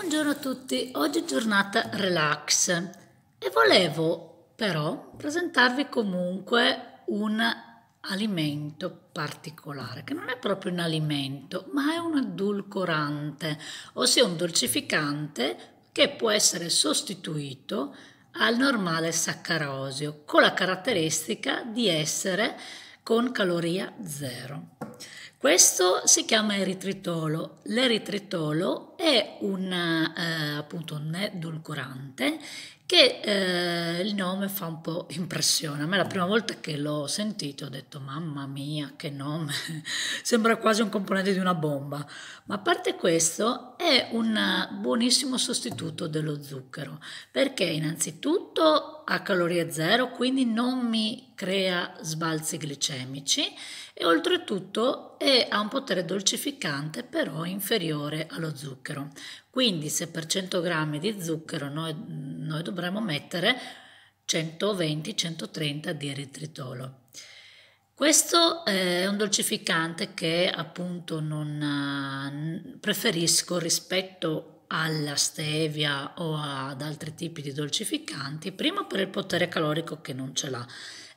Buongiorno a tutti, oggi è giornata relax e volevo però presentarvi comunque un alimento particolare che non è proprio un alimento ma è un addulcorante, ossia un dolcificante che può essere sostituito al normale saccarosio con la caratteristica di essere con caloria zero. Questo si chiama eritritolo. L'eritritolo è un eh, appunto un edulcorante che eh, il nome fa un po' impressione. A me la prima volta che l'ho sentito ho detto mamma mia che nome, sembra quasi un componente di una bomba, ma a parte questo è un buonissimo sostituto dello zucchero perché innanzitutto ha calorie zero, quindi non mi crea sbalzi glicemici e oltretutto è, ha un potere dolcificante però inferiore allo zucchero. Quindi se per 100 grammi di zucchero noi, noi dovremmo mettere 120-130 di eritritolo. Questo è un dolcificante che appunto non preferisco rispetto alla stevia o ad altri tipi di dolcificanti, prima per il potere calorico che non ce l'ha,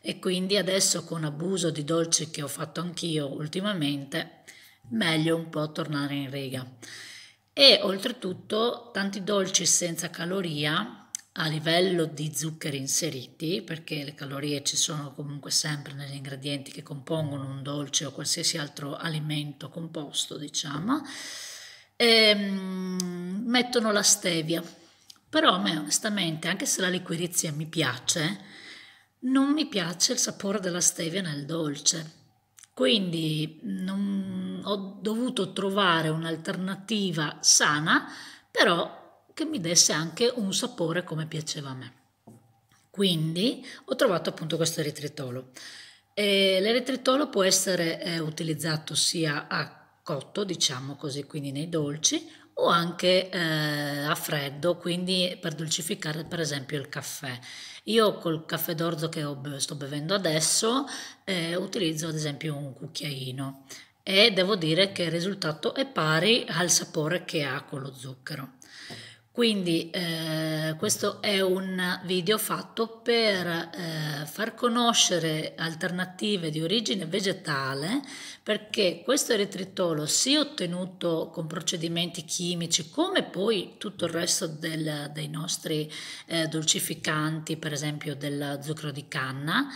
e quindi adesso con abuso di dolci che ho fatto anch'io ultimamente, meglio un po' tornare in riga. E oltretutto tanti dolci senza caloria a livello di zuccheri inseriti, perché le calorie ci sono comunque sempre negli ingredienti che compongono un dolce o qualsiasi altro alimento composto, diciamo, e, mm, mettono la stevia. Però a me onestamente, anche se la liquirizia mi piace, non mi piace il sapore della stevia nel dolce. Quindi non, ho dovuto trovare un'alternativa sana, però che mi desse anche un sapore come piaceva a me. Quindi ho trovato appunto questo eritritolo. E l'eritritolo può essere eh, utilizzato sia a cotto, diciamo così, quindi nei dolci, o anche eh, a freddo, quindi per dolcificare per esempio il caffè. Io col caffè d'orzo che ho, sto bevendo adesso eh, utilizzo ad esempio un cucchiaino e devo dire che il risultato è pari al sapore che ha con lo zucchero. Quindi eh, questo è un video fatto per eh, far conoscere alternative di origine vegetale perché questo eritritolo sia ottenuto con procedimenti chimici come poi tutto il resto del, dei nostri eh, dolcificanti, per esempio del zucchero di canna,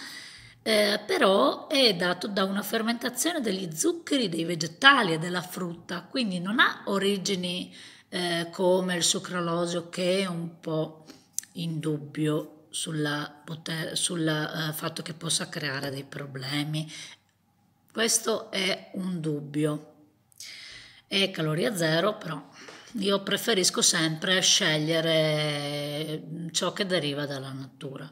eh, però è dato da una fermentazione degli zuccheri dei vegetali e della frutta, quindi non ha origini eh, come il sucralosio che è un po' in dubbio sul eh, fatto che possa creare dei problemi. Questo è un dubbio. È caloria zero, però io preferisco sempre scegliere mm, ciò che deriva dalla natura.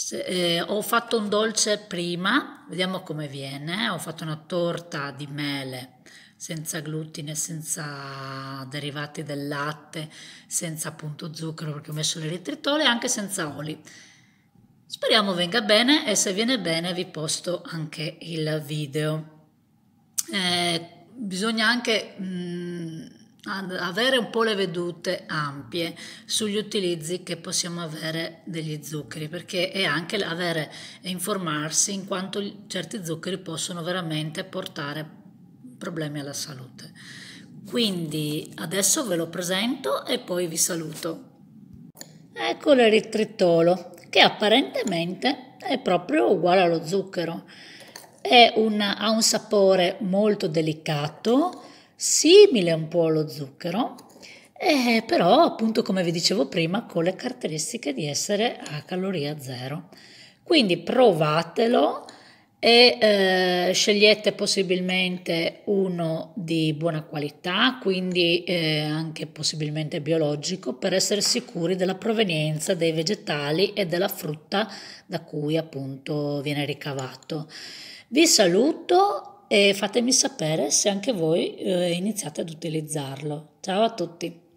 Se, eh, ho fatto un dolce prima, vediamo come viene. Eh. Ho fatto una torta di mele senza glutine, senza derivati del latte, senza appunto zucchero perché ho messo l'eritritolo e anche senza oli. Speriamo venga bene e se viene bene vi posto anche il video. Eh, bisogna anche mh, mm, ad avere un po' le vedute ampie sugli utilizzi che possiamo avere degli zuccheri perché è anche avere e informarsi in quanto certi zuccheri possono veramente portare problemi alla salute. Quindi adesso ve lo presento e poi vi saluto. Ecco l'eritritolo che apparentemente è proprio uguale allo zucchero. Un, ha un sapore molto delicato, simile un po' allo zucchero, eh, però appunto come vi dicevo prima con le caratteristiche di essere a caloria zero. Quindi provatelo e eh, scegliete possibilmente uno di buona qualità, quindi eh, anche possibilmente biologico, per essere sicuri della provenienza dei vegetali e della frutta da cui appunto viene ricavato. Vi saluto e fatemi sapere se anche voi eh, iniziate ad utilizzarlo. Ciao a tutti!